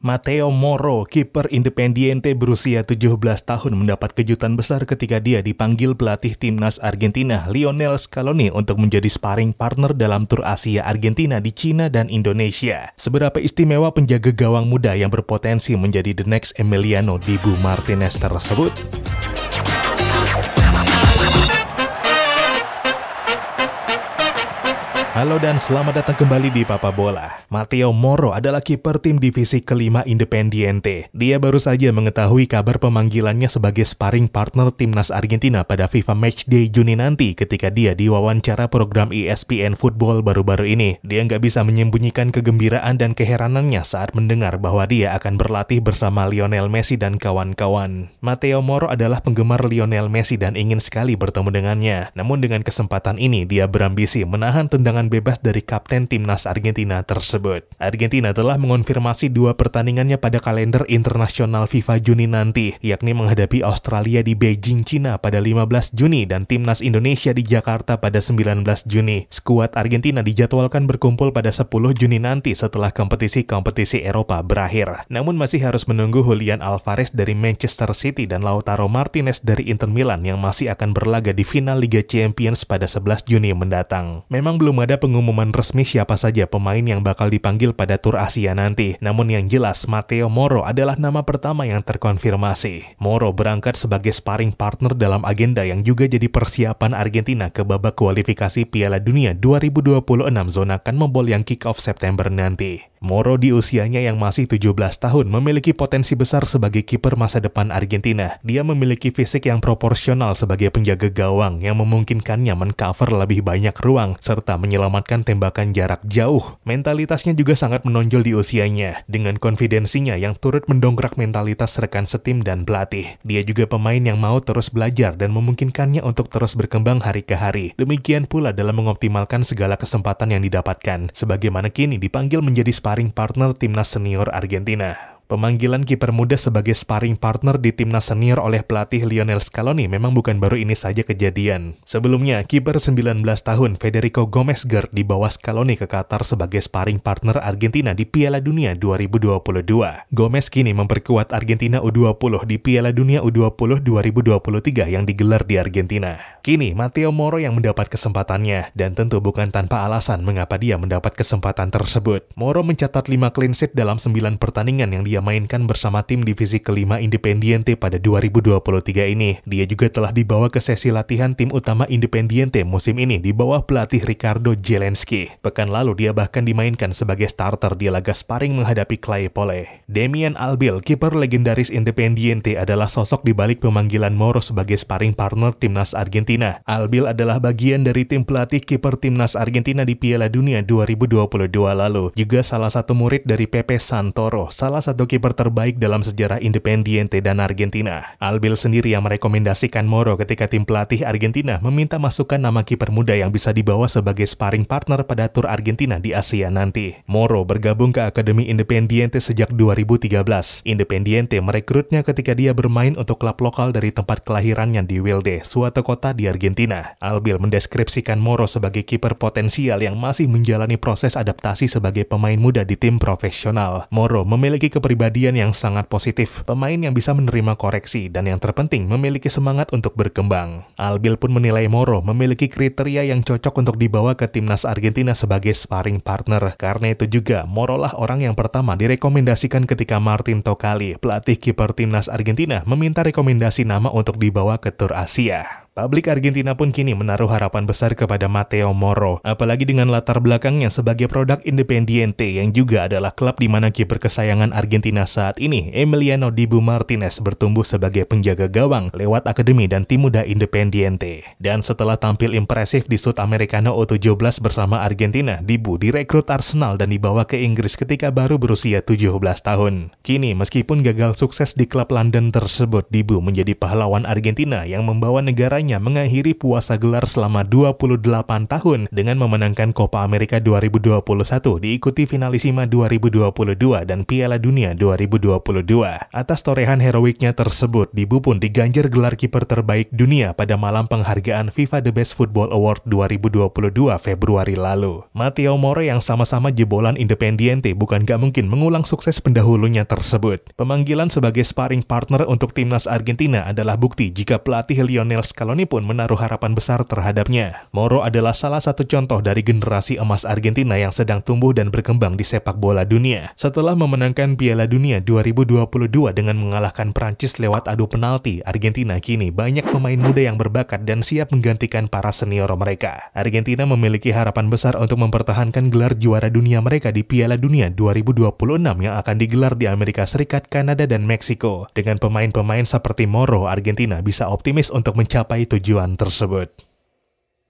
Mateo Moro, kiper Independiente berusia 17 tahun mendapat kejutan besar ketika dia dipanggil pelatih timnas Argentina Lionel Scaloni untuk menjadi sparring partner dalam tur Asia Argentina di Cina dan Indonesia. Seberapa istimewa penjaga gawang muda yang berpotensi menjadi the next Emiliano Dibu Martinez tersebut? Halo dan selamat datang kembali di Papa Bola. Matteo Moro adalah kiper tim divisi kelima Independiente. Dia baru saja mengetahui kabar pemanggilannya sebagai sparring partner timnas Argentina pada FIFA Match Day Juni nanti ketika dia diwawancara program ESPN Football baru-baru ini. Dia nggak bisa menyembunyikan kegembiraan dan keheranannya saat mendengar bahwa dia akan berlatih bersama Lionel Messi dan kawan-kawan. Matteo Moro adalah penggemar Lionel Messi dan ingin sekali bertemu dengannya. Namun dengan kesempatan ini, dia berambisi menahan tendangan bebas dari kapten timnas Argentina tersebut. Argentina telah mengonfirmasi dua pertandingannya pada kalender internasional FIFA Juni nanti, yakni menghadapi Australia di Beijing, Cina pada 15 Juni dan timnas Indonesia di Jakarta pada 19 Juni. Skuad Argentina dijadwalkan berkumpul pada 10 Juni nanti setelah kompetisi-kompetisi Eropa berakhir. Namun masih harus menunggu Julian Alvarez dari Manchester City dan Lautaro Martinez dari Inter Milan yang masih akan berlaga di final Liga Champions pada 11 Juni mendatang. Memang belum ada pengumuman resmi siapa saja pemain yang bakal dipanggil pada tur Asia nanti. Namun yang jelas, Matteo Moro adalah nama pertama yang terkonfirmasi. Moro berangkat sebagai sparring partner dalam agenda yang juga jadi persiapan Argentina ke babak kualifikasi Piala Dunia 2026 zona membol yang kick off September nanti. Moro di usianya yang masih 17 tahun memiliki potensi besar sebagai kiper masa depan Argentina. Dia memiliki fisik yang proporsional sebagai penjaga gawang yang memungkinkannya mencover lebih banyak ruang serta menyelamatkan menyelamatkan tembakan jarak jauh. Mentalitasnya juga sangat menonjol di usianya, dengan konfidensinya yang turut mendongkrak mentalitas rekan setim dan pelatih. Dia juga pemain yang mau terus belajar dan memungkinkannya untuk terus berkembang hari ke hari. Demikian pula dalam mengoptimalkan segala kesempatan yang didapatkan, sebagaimana kini dipanggil menjadi sparring partner timnas senior Argentina. Pemanggilan kiper muda sebagai sparring partner di timnas senior oleh pelatih Lionel Scaloni memang bukan baru ini saja kejadian. Sebelumnya, kiper 19 tahun Federico Gomez-Ger dibawa Scaloni ke Qatar sebagai sparring partner Argentina di Piala Dunia 2022. Gomez kini memperkuat Argentina U20 di Piala Dunia U20 2023 yang digelar di Argentina. Kini, Matteo Moro yang mendapat kesempatannya, dan tentu bukan tanpa alasan mengapa dia mendapat kesempatan tersebut. Moro mencatat 5 clean sheet dalam 9 pertandingan yang dia mainkan bersama tim divisi kelima Independiente pada 2023 ini. Dia juga telah dibawa ke sesi latihan tim utama Independiente musim ini di bawah pelatih Ricardo Jelenski. Pekan lalu dia bahkan dimainkan sebagai starter di laga sparring menghadapi Claypole. Demian Albil, kiper legendaris Independiente adalah sosok di balik pemanggilan Moro sebagai sparring partner timnas Argentina. Albil adalah bagian dari tim pelatih kiper timnas Argentina di Piala Dunia 2022 lalu. Juga salah satu murid dari Pepe Santoro, salah satu kiper terbaik dalam sejarah Independiente dan Argentina. Albil sendiri yang merekomendasikan Moro ketika tim pelatih Argentina meminta masukan nama kiper muda yang bisa dibawa sebagai sparring partner pada tur Argentina di Asia nanti. Moro bergabung ke Akademi Independiente sejak 2013. Independiente merekrutnya ketika dia bermain untuk klub lokal dari tempat kelahirannya di Wilde, suatu kota di Argentina. Albil mendeskripsikan Moro sebagai kiper potensial yang masih menjalani proses adaptasi sebagai pemain muda di tim profesional. Moro memiliki kepribadian kepribadian yang sangat positif, pemain yang bisa menerima koreksi, dan yang terpenting memiliki semangat untuk berkembang. Albil pun menilai Moro memiliki kriteria yang cocok untuk dibawa ke timnas Argentina sebagai sparring partner. Karena itu juga, Moro lah orang yang pertama direkomendasikan ketika Martin Tokali, pelatih kiper timnas Argentina, meminta rekomendasi nama untuk dibawa ke Tur Asia. Publik Argentina pun kini menaruh harapan besar kepada Mateo Moro, apalagi dengan latar belakangnya sebagai produk Independiente yang juga adalah klub di mana kiper kesayangan Argentina saat ini, Emiliano Dibu Martinez bertumbuh sebagai penjaga gawang lewat akademi dan tim muda Independiente. Dan setelah tampil impresif di Americano U17 bersama Argentina, Dibu direkrut Arsenal dan dibawa ke Inggris ketika baru berusia 17 tahun. Kini, meskipun gagal sukses di klub London tersebut, Dibu menjadi pahlawan Argentina yang membawa negara keduanya mengakhiri puasa gelar selama 28 tahun dengan memenangkan Copa America 2021 diikuti finalisima 2022 dan Piala Dunia 2022. Atas torehan heroiknya tersebut, Dibu pun diganjar gelar kiper terbaik dunia pada malam penghargaan FIFA The Best Football Award 2022 Februari lalu. Matteo More yang sama-sama jebolan Independiente bukan gak mungkin mengulang sukses pendahulunya tersebut. Pemanggilan sebagai sparring partner untuk timnas Argentina adalah bukti jika pelatih Lionel Scaloni Scaloni pun menaruh harapan besar terhadapnya. Moro adalah salah satu contoh dari generasi emas Argentina yang sedang tumbuh dan berkembang di sepak bola dunia. Setelah memenangkan Piala Dunia 2022 dengan mengalahkan Prancis lewat adu penalti, Argentina kini banyak pemain muda yang berbakat dan siap menggantikan para senior mereka. Argentina memiliki harapan besar untuk mempertahankan gelar juara dunia mereka di Piala Dunia 2026 yang akan digelar di Amerika Serikat, Kanada, dan Meksiko. Dengan pemain-pemain seperti Moro, Argentina bisa optimis untuk mencapai mencapai tujuan tersebut.